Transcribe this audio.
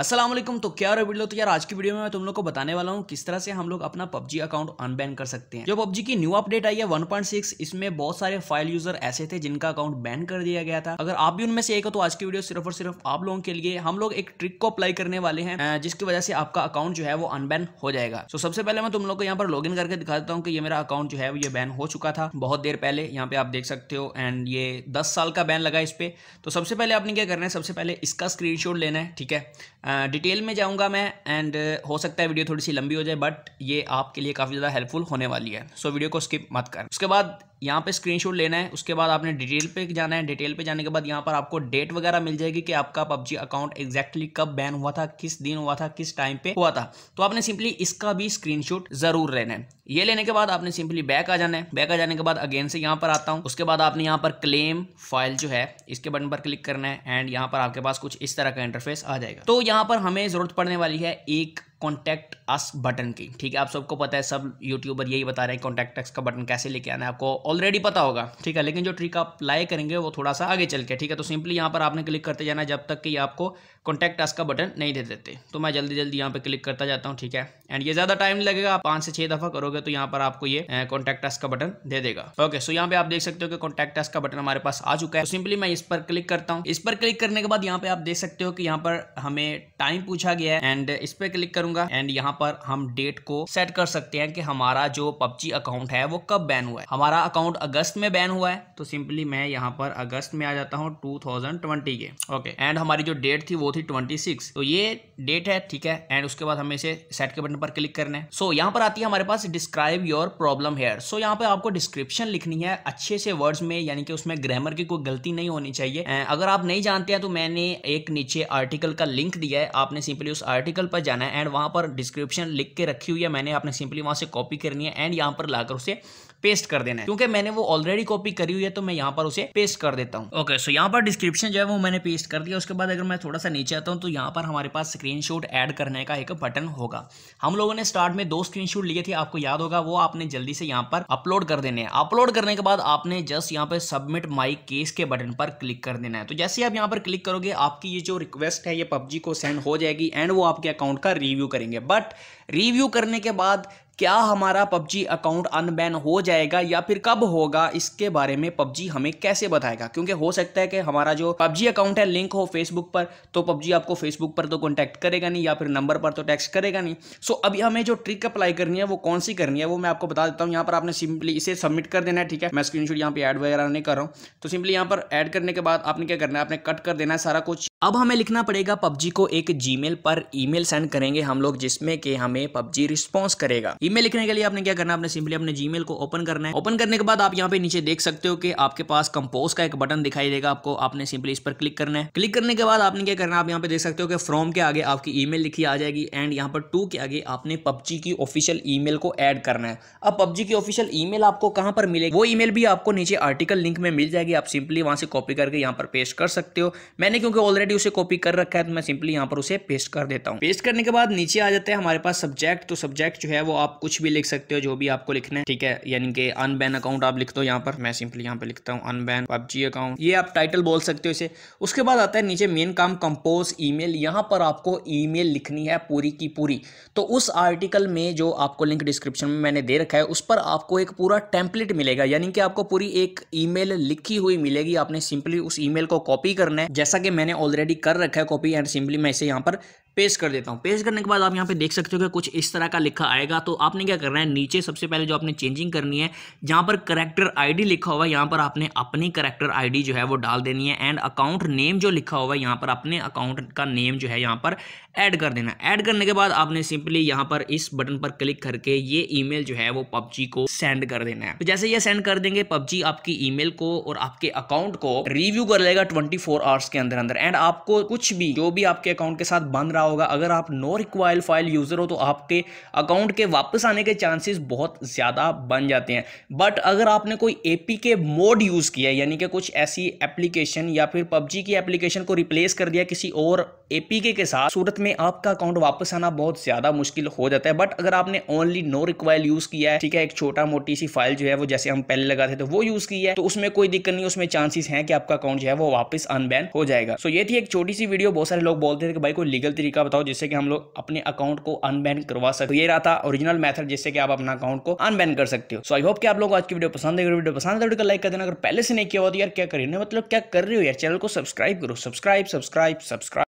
असलम तो क्या रहा वीडियो तो यार आज की वीडियो में मैं तुम लोग को बताने वाला हूँ किस तरह से हम लोग अपना पबजी अकाउंट अनबैन कर सकते हैं जो पबजी की न्यू अपडेट आई है 1.6 इसमें बहुत सारे फाइल यूजर ऐसे थे जिनका अकाउंट बैन कर दिया गया था अगर आप भी उनमें से एक हो तो आज की वीडियो सिर्फ और सिर्फ आप लोगों के लिए हम लोग एक ट्रिक को अप्लाई करने वाले हैं जिसकी वजह से आपका अकाउंट जो है वो अनबैन हो जाएगा तो सबसे पहले मैं तुम लोग को यहाँ पर लॉग करके दिखा देता हूँ कि ये मेरा अकाउंट जो है ये बैन हो चुका था बहुत देर पहले यहाँ पे आप देख सकते हो एंड ये दस साल का बैन लगा इस पर तो सबसे पहले आपने क्या करना है सबसे पहले इसका स्क्रीन लेना है ठीक है डिटेल uh, में जाऊंगा मैं एंड uh, हो सकता है वीडियो थोड़ी सी लंबी हो जाए बट ये आपके लिए काफ़ी ज़्यादा हेल्पफुल होने वाली है सो so, वीडियो को स्किप मत कर उसके बाद यहाँ पे स्क्रीनशॉट लेना है उसके बाद आपने डिटेल पे जाना है डिटेल पे जाने के बाद यहाँ पर आपको डेट वगैरह मिल जाएगी कि आपका पबजी अकाउंट एग्जैक्टली कब बैन हुआ था किस दिन हुआ था किस टाइम पे हुआ था तो आपने सिंपली इसका भी स्क्रीनशॉट जरूर लेना है ये लेने के बाद आपने सिंपली बैक आ जाना है बैक आ जाने के बाद अगेन से यहाँ पर आता हूँ उसके बाद आपने यहाँ पर क्लेम फाइल जो है इसके बटन पर क्लिक करना है एंड यहाँ पर आपके पास कुछ इस तरह का इंटरफेस आ जाएगा तो यहाँ पर हमें जरूरत पड़ने वाली है एक कॉन्टैक्ट अस बटन की ठीक है आप सबको पता है सब यूट्यूबर यही बता रहे हैं कॉन्टैक्ट अस का बटन कैसे लेके आना है आपको ऑलरेडी पता होगा ठीक है लेकिन जो ट्रिक आप अप्लाई करेंगे वो थोड़ा सा आगे चल के ठीक है तो सिंपली यहाँ पर आपने क्लिक करते जाना जब तक कि आपको कॉन्टैक्ट अस का बटन नहीं दे देते तो मैं जल्दी जल्दी यहाँ पर क्लिक करता जाता हूँ ठीक है एंड ये ज़्यादा टाइम लगेगा आप पाँच से छः दफ़ा करोगे तो यहाँ पर आपको ये कॉन्टैक्ट अस का बटन दे देगा ओके सो यहाँ पे आप देख सकते हो कि कॉन्टैक्ट अस का बटन हमारे पास आ चुका है सिंपली तो मैं इस पर क्लिक करता हूँ इस पर क्लिक करने के बाद यहाँ पे आप देख सकते हो कि यहाँ पर हमें टाइम पूछा गया है एंड इस पर क्लिक करूँगा करूंगा एंड यहाँ पर हम डेट को सेट कर सकते हैं कि हमारा जो पबजी अकाउंट है वो कब बैन हुआ है हमारा अकाउंट अगस्त में बैन हुआ है तो सिंपली मैं यहाँ पर अगस्त में आ जाता हूँ 2020 के ओके एंड हमारी जो डेट थी वो थी 26 तो ये डेट है ठीक है एंड उसके बाद हमें इसे सेट के बटन पर क्लिक करना है सो so, यहाँ पर आती है हमारे पास describe your problem here so यहाँ पर आपको डिस्क्रिप्शन लिखनी है अच्छे से वर्ड्स में यानी कि उसमें ग्रामर की कोई गलती नहीं होनी चाहिए अगर आप नहीं जानते हैं तो मैंने एक नीचे आर्टिकल का लिंक दिया है आपने सिंपली उस आर्टिकल पर जाना है एंड वहाँ वहाँ पर डिस्क्रिप्शन लिख के रखी हुई है मैंने आपने सिंपली वहाँ से कॉपी करनी है एंड यहाँ पर लाकर उसे पेस्ट कर देना है क्योंकि मैंने वो ऑलरेडी कॉपी करी हुई है तो मैं यहाँ पर उसे पेस्ट कर देता हूँ ओके सो यहाँ पर डिस्क्रिप्शन जो है वो मैंने पेस्ट कर दिया उसके बाद अगर मैं थोड़ा सा नीचे आता हूँ तो यहाँ पर हमारे पास स्क्रीनशॉट ऐड करने का एक बटन होगा हम लोगों ने स्टार्ट में दो स्क्रीनशॉट लिए थे आपको याद होगा वो आपने जल्दी से यहाँ पर अपलोड कर देने हैं अपलोड करने के बाद आपने जस्ट यहाँ पर सबमिट माई केस के बटन पर क्लिक कर देना है तो जैसे आप यहाँ पर क्लिक करोगे आपकी ये जो रिक्वेस्ट है ये पबजी को सेंड हो जाएगी एंड वो आपके अकाउंट का रिव्यू करेंगे बट रिव्यू करने के बाद क्या हमारा पबजी अकाउंट अनबैन हो जाएगा या फिर कब होगा इसके बारे में पबजी हमें कैसे बताएगा क्योंकि हो सकता है कि हमारा जो पबजी अकाउंट है लिंक हो फेसबुक पर तो पबजी आपको फेसबुक पर तो कॉन्टैक्ट करेगा नहीं या फिर नंबर पर तो टैक्स करेगा नहीं सो अभी हमें जो ट्रिक अप्लाई करनी है वो कौन सी करनी है वो मैं आपको बता देता हूँ यहाँ पर आपने सिंपली इसे सबमिट कर देना है ठीक है मैं स्क्रीन शॉट यहाँ पर ऐड वगैरह नहीं कर रहा हूँ तो सिंपली यहाँ पर ऐड करने के बाद आपने क्या करना है आपने कट कर देना है सारा कुछ अब हमें लिखना पड़ेगा पबजी को एक जी पर ईमेल सेंड करेंगे हम लोग जिसमें कि हमें पबजी रिस्पॉन्स करेगा ईमेल लिखने के लिए आपने क्या करना है सिंपली अपने जी को ओपन करना है ओपन करने के बाद आप यहाँ पे नीचे देख सकते हो कि आपके पास कंपोज का एक बटन दिखाई देगा आपको आपने सिंपली इस पर क्लिक करना है क्लिक करने के बाद आपने क्या करना है आप यहाँ पे देख सकते हो कि फ्रॉम के आगे आपकी ई लिखी आ जाएगी एंड यहाँ पर टू के आगे आपने पबजी की ऑफिशियल ई को एड करना है अब पबजी की ऑफिशियल ई आपको कहाँ पर मिलेगी वो ई भी आपको नीचे आर्टिकल लिंक में मिल जाएगी आप सिंपली वहां से कॉपी करके यहाँ पर पेश कर सकते हो मैंने क्योंकि ऑलरेडी ऑलरेडी उसे कॉपी कर रखा है तो मैं सिंपली यहाँ पर उसे पेस्ट कर देता हूँ पेस्ट करने के बाद नीचे आ जाते हैं हमारे पास सब्जेक्ट तो सब्जेक्ट जो है वो आप कुछ भी लिख सकते हो जो भी आपको लिखना है ठीक है यानी कि अनबैन अकाउंट आप लिख दो यहाँ पर मैं सिंपली यहाँ पर लिखता हूँ अनबैन पबजी अकाउंट ये आप टाइटल बोल सकते हो इसे उसके बाद आता है नीचे मेन काम कंपोज ईमेल यहाँ पर आपको ईमेल लिखनी है पूरी की पूरी तो उस आर्टिकल में जो आपको लिंक डिस्क्रिप्शन में मैंने दे रखा है उस पर आपको एक पूरा टेम्पलेट मिलेगा यानी कि आपको पूरी एक ईमेल लिखी हुई मिलेगी आपने सिंपली उस ईमेल को कॉपी करना है जैसा कि मैंने ऑलरेडी ऑलरेडी कर रखा है कॉपी एंड सिंपली मैं इसे यहाँ पर पेश कर देता हूँ पेश करने के बाद आप यहाँ पे देख सकते हो कि कुछ इस तरह का लिखा आएगा तो आपने क्या करना है नीचे सबसे पहले जो आपने चेंजिंग करनी है जहाँ पर करेक्टर आईडी लिखा हुआ है यहाँ पर आपने अपनी करेक्टर आईडी जो है वो डाल देनी है एंड अकाउंट नेम जो लिखा हुआ है यहाँ पर अपने अकाउंट का नेम जो है यहाँ पर ऐड कर देना ऐड करने के बाद आपने सिंपली यहाँ पर इस बटन पर क्लिक करके ये ई जो है वो पबजी को सेंड कर देना है तो जैसे ये सेंड कर देंगे पबजी आपकी ई को और आपके अकाउंट को रिव्यू कर लेगा ट्वेंटी आवर्स के अंदर अंदर एंड आपको कुछ भी जो भी आपके अकाउंट के साथ बंद रहा रहा होगा अगर आप नो रिक्वायल फाइल यूज़र हो तो आपके अकाउंट के वापस आने के चांसेस बहुत ज़्यादा बन जाते हैं बट अगर आपने कोई ए के मोड यूज़ किया यानी कि कुछ ऐसी एप्लीकेशन या फिर पबजी की एप्लीकेशन को रिप्लेस कर दिया किसी और एपीके के साथ सूरत में आपका अकाउंट वापस आना बहुत ज़्यादा मुश्किल हो जाता है बट अगर आपने ओनली नो रिक्वायल यूज़ किया है ठीक है एक छोटा मोटी सी फाइल जो है वो जैसे हम पहले लगाते थे तो वो यूज़ की है तो उसमें कोई दिक्कत नहीं उसमें चांसेस हैं कि आपका अकाउंट जो है वो वापस अनबैन हो जाएगा सो so, ये थी एक छोटी सी वीडियो बहुत सारे लोग बोलते थे कि भाई कोई लीगल तरीका बताओ जिससे कि हम लोग अपने अकाउंट को अनबैन करवा सकते तो ये रहा था ओरिजिनल मेथड जिससे कि आप अपना अकाउंट को अनबैन कर सकते हो सो आई होप कि आप लोग आज की वीडियो पसंद है वीडियो पसंद है तो लाइक कर देना अगर पहले से नहीं किया हो तो यार क्या करिए मतलब क्या कर रहे हो यार चैनल को सब्सक्राइब करो सब्सक्राइब सब्सक्राइब सब्सक्राइब